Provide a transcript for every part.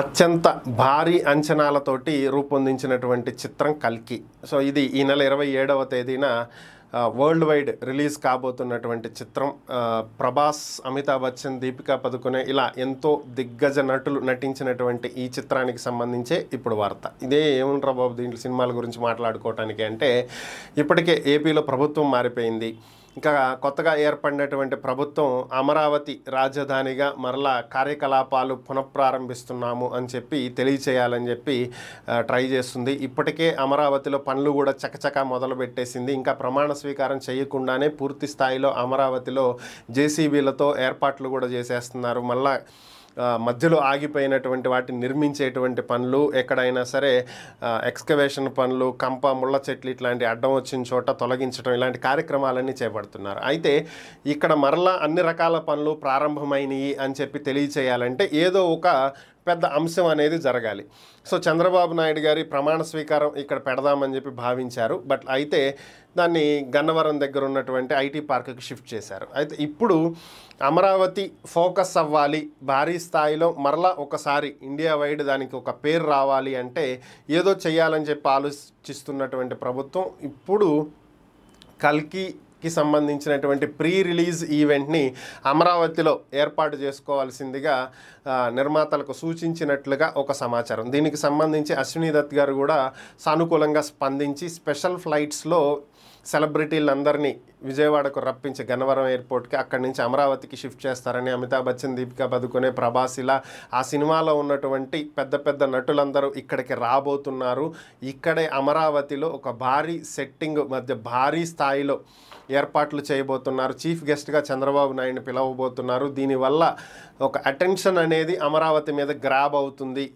అత్యంత భారీ అంచనాలతోటి రూపొందించినటువంటి చిత్రం కల్కి సో ఇది ఈ నెల ఇరవై ఏడవ తేదీన వరల్డ్ వైడ్ రిలీజ్ కాబోతున్నటువంటి చిత్రం ప్రభాస్ అమితాబ్ బచ్చన్ దీపికా పదుకునే ఇలా ఎంతో దిగ్గజ నటులు నటించినటువంటి ఈ చిత్రానికి సంబంధించే ఇప్పుడు వార్త ఇదే ఏముంటారా బాబు దీంట్లో సినిమాల గురించి మాట్లాడుకోవటానికి అంటే ఇప్పటికే ఏపీలో ప్రభుత్వం మారిపోయింది ఇంకా కొత్తగా ఏర్పడినటువంటి ప్రభుత్వం అమరావతి రాజధానిగా మరలా కార్యకలాపాలు పునఃప్రారంభిస్తున్నాము అని చెప్పి తెలియచేయాలని చెప్పి ట్రై చేస్తుంది ఇప్పటికే అమరావతిలో పనులు కూడా చకచక మొదలుపెట్టేసింది ఇంకా ప్రమాణ స్వీకారం చేయకుండానే పూర్తి స్థాయిలో అమరావతిలో జేసీబీలతో ఏర్పాట్లు కూడా చేసేస్తున్నారు మళ్ళా మధ్యలో ఆగిపోయినటువంటి వాటిని నిర్మించేటువంటి పనులు ఎక్కడైనా సరే ఎక్స్కవేషన్ పనులు కంప ముళ్ళ చెట్లు ఇట్లాంటి అడ్డం వచ్చిన చోట తొలగించడం ఇలాంటి కార్యక్రమాలన్నీ చేపడుతున్నారు అయితే ఇక్కడ మరలా అన్ని రకాల పనులు ప్రారంభమైనవి అని చెప్పి తెలియచేయాలంటే ఏదో ఒక పెద్ద అంశం అనేది జరగాలి సో చంద్రబాబు నాయుడు గారి ప్రమాణ స్వీకారం ఇక్కడ పెడదామని చెప్పి భావించారు బట్ అయితే దాన్ని గన్నవరం దగ్గర ఉన్నటువంటి ఐటీ పార్క్కి షిఫ్ట్ చేశారు అయితే ఇప్పుడు అమరావతి ఫోకస్ అవ్వాలి భారీ స్థాయిలో మరలా ఒకసారి ఇండియా వైడ్ దానికి ఒక పేరు రావాలి అంటే ఏదో చేయాలని చెప్పి ఆలోచిస్తున్నటువంటి ప్రభుత్వం ఇప్పుడు కల్కి కి సంబంధించినటువంటి ప్రీ రిలీజ్ ఈవెంట్ని అమరావతిలో ఏర్పాటు చేసుకోవాల్సిందిగా నిర్మాతలకు సూచించినట్లుగా ఒక సమాచారం దీనికి సంబంధించి అశ్విని దత్ గారు కూడా సానుకూలంగా స్పందించి స్పెషల్ ఫ్లైట్స్లో సెలబ్రిటీలందరినీ విజయవాడకు రప్పించి గన్నవరం ఎయిర్పోర్ట్కి అక్కడి నుంచి అమరావతికి షిఫ్ట్ చేస్తారని అమితాబ్ బచ్చన్ దీపికా పదుకునే ప్రభాస్ ఇలా ఆ సినిమాలో ఉన్నటువంటి పెద్ద పెద్ద నటులందరూ ఇక్కడికి రాబోతున్నారు ఇక్కడే అమరావతిలో ఒక భారీ సెట్టింగ్ మధ్య భారీ స్థాయిలో ఏర్పాట్లు చేయబోతున్నారు చీఫ్ గెస్ట్గా చంద్రబాబు నాయుడిని పిలవబోతున్నారు దీనివల్ల ఒక అటెన్షన్ అనేది అమరావతి మీద గ్రాబ్ అవుతుంది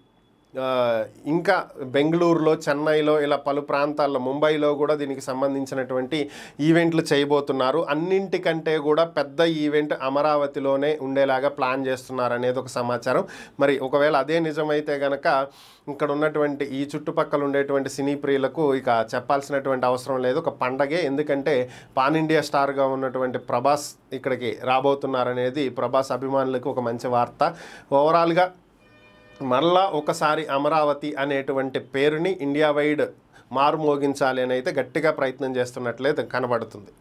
ఇంకా బెంగళూరులో చెన్నైలో ఇలా పలు ప్రాంతాల్లో ముంబైలో కూడా దీనికి సంబంధించినటువంటి ఈవెంట్లు చేయబోతున్నారు అన్నింటికంటే కూడా పెద్ద ఈవెంట్ అమరావతిలోనే ఉండేలాగా ప్లాన్ చేస్తున్నారు అనేది ఒక సమాచారం మరి ఒకవేళ అదే నిజమైతే గనక ఇక్కడ ఉన్నటువంటి ఈ చుట్టుపక్కల ఉండేటువంటి సినీ ప్రియులకు ఇక చెప్పాల్సినటువంటి అవసరం లేదు ఒక పండగే ఎందుకంటే పాన్ ఇండియా స్టార్గా ఉన్నటువంటి ప్రభాస్ ఇక్కడికి రాబోతున్నారనేది ప్రభాస్ అభిమానులకు ఒక మంచి వార్త ఓవరాల్గా మరలా ఒకసారి అమరావతి అనేటువంటి పేరుని ఇండియా వైడ్ మారుమోగించాలి అని అయితే గట్టిగా ప్రయత్నం చేస్తున్నట్లయితే కనబడుతుంది